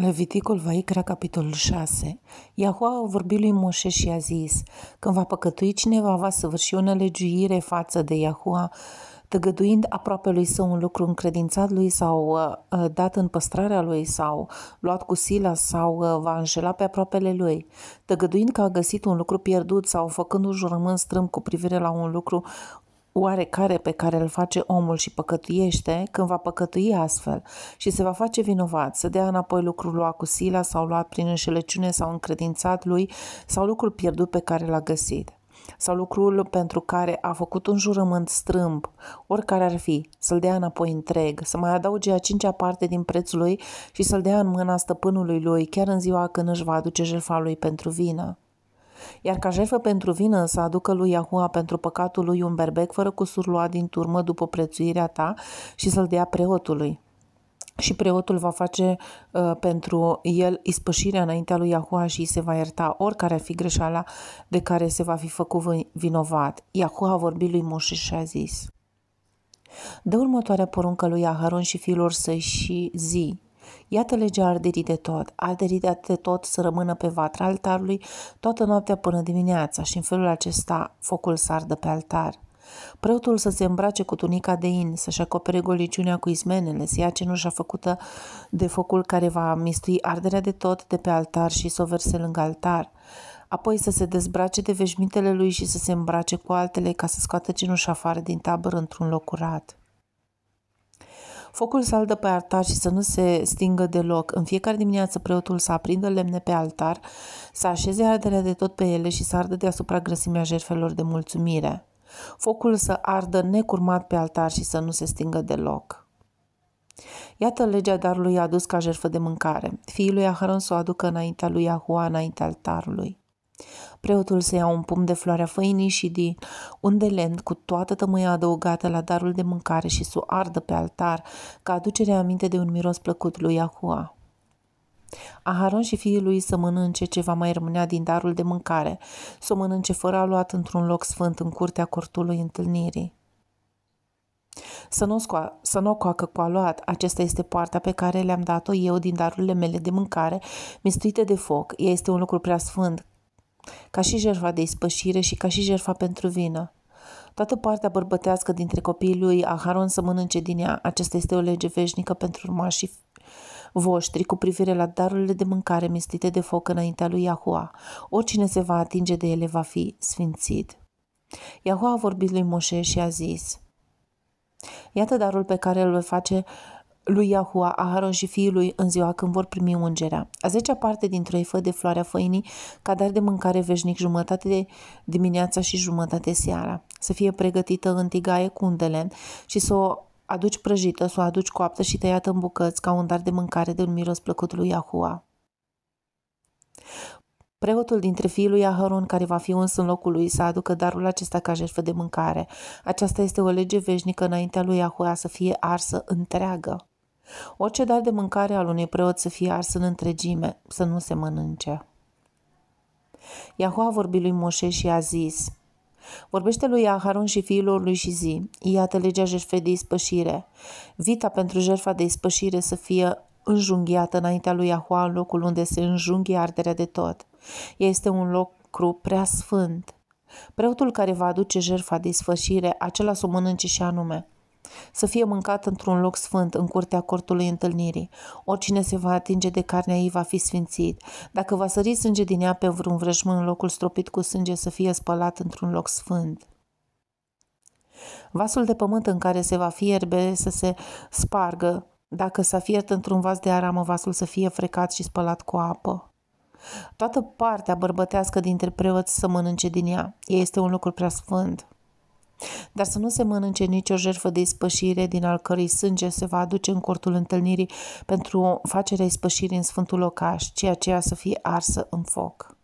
Leviticul Vaicra, capitolul 6 Iahua a vorbit lui Moșe și a zis, când va păcătui cineva, va săvârși o nelegiuire față de Iahua, tăgăduind aproape lui său un lucru încredințat lui sau uh, uh dat în păstrarea lui sau luat cu sila sau uh, va înșela pe aproapele lui, tăgăduind că a găsit un lucru pierdut sau făcând un jurământ strâmb cu privire la un lucru oarecare pe care îl face omul și păcătuiește, când va păcătui astfel și se va face vinovat, să dea înapoi lucrul luat cu sila sau luat prin înșelăciune sau încredințat lui sau lucrul pierdut pe care l-a găsit sau lucrul pentru care a făcut un jurământ strâmb, oricare ar fi, să-l dea înapoi întreg, să mai adauge a cincea parte din prețul lui și să-l dea în mâna stăpânului lui, chiar în ziua când își va aduce jertfa lui pentru vină iar ca jefă pentru vină să aducă lui Iahua pentru păcatul lui un berbec fără cusur luat din turmă după prețuirea ta și să-l dea preotului și preotul va face uh, pentru el ispășirea înaintea lui Iahua și se va ierta oricare ar fi greșeala de care se va fi făcut vinovat. Iahua a vorbit lui Moșe și a zis, Dă următoarea poruncă lui Aharon și fiilor săi și zi, Iată legea arderii de tot, arderii de tot să rămână pe vatra altarului toată noaptea până dimineața și în felul acesta focul să ardă pe altar. Preotul să se îmbrace cu tunica de in, să-și acopere goliciunea cu izmenele, să ia cenușa făcută de focul care va mistui arderea de tot de pe altar și să o verse lângă altar. Apoi să se dezbrace de veșmintele lui și să se îmbrace cu altele ca să scoată cenușa afară din tabără într-un loc curat. Focul să aldă pe altar și să nu se stingă deloc. În fiecare dimineață preotul să aprindă lemne pe altar, să așeze arderea de tot pe ele și să ardă deasupra grăsimea jertfelor de mulțumire. Focul să ardă necurmat pe altar și să nu se stingă deloc. Iată legea darului adus ca jertfă de mâncare. Fiii lui Aharon să o aducă înaintea lui Ahua, înaintea altarului. Preotul se ia un pumn de floarea făinii și din un de cu toată tămâia adăugată la darul de mâncare și s-o ardă pe altar ca aducerea aminte de un miros plăcut lui Ahua. Aharon și fiii lui să mănânce ce va mai rămânea din darul de mâncare, să o mănânce fără luat într-un loc sfânt în curtea cortului întâlnirii. Să nu, scoa- să nu o coacă cu aluat, acesta este poarta pe care le-am dat-o eu din darurile mele de mâncare, mistuite de foc. Ea este un lucru prea sfânt ca și jerfa de ispășire și ca și jerfa pentru vină. Toată partea bărbătească dintre copiii lui Aharon să mănânce din ea. Aceasta este o lege veșnică pentru urmașii voștri cu privire la darurile de mâncare mistite de foc înaintea lui Iahua. Oricine se va atinge de ele va fi sfințit. Iahua a vorbit lui Moșe și a zis, Iată darul pe care îl voi face lui Iahua, Aharon și fiii lui în ziua când vor primi ungerea. A zecea parte din trei fă de floarea făinii, ca dar de mâncare veșnic jumătate de dimineața și jumătate seara. Să fie pregătită în tigaie cu un de lemn și să o aduci prăjită, să o aduci coaptă și tăiată în bucăți ca un dar de mâncare de un miros plăcut lui Iahua. Preotul dintre fiii lui Aharon care va fi uns în locul lui să aducă darul acesta ca jertfă de mâncare. Aceasta este o lege veșnică înaintea lui Iahua să fie arsă întreagă. Orice dar de mâncare al unui preot să fie ars în întregime, să nu se mănânce. Iahua a vorbit lui Moșe și a zis, Vorbește lui Aharon și fiilor lui și zi, iată legea jertfei de ispășire. Vita pentru jertfa de ispășire să fie înjunghiată înaintea lui Iahua în locul unde se înjunghi arderea de tot. Ea este un lucru prea sfânt. Preotul care va aduce jertfa de ispășire, acela să o mănânce și anume să fie mâncat într-un loc sfânt, în curtea cortului întâlnirii. Oricine se va atinge de carnea ei va fi sfințit. Dacă va sări sânge din ea pe vreun vrăjmân în locul stropit cu sânge, să fie spălat într-un loc sfânt. Vasul de pământ în care se va fierbe să se spargă. Dacă s-a fiert într-un vas de aramă, vasul să fie frecat și spălat cu apă. Toată partea bărbătească dintre preoți să mănânce din ea. Ea este un lucru prea sfânt. Dar să nu se mănânce nicio jertfă de ispășire din al cărei sânge se va aduce în cortul întâlnirii pentru facerea ispășirii în Sfântul Locaș, ceea ce să fie arsă în foc.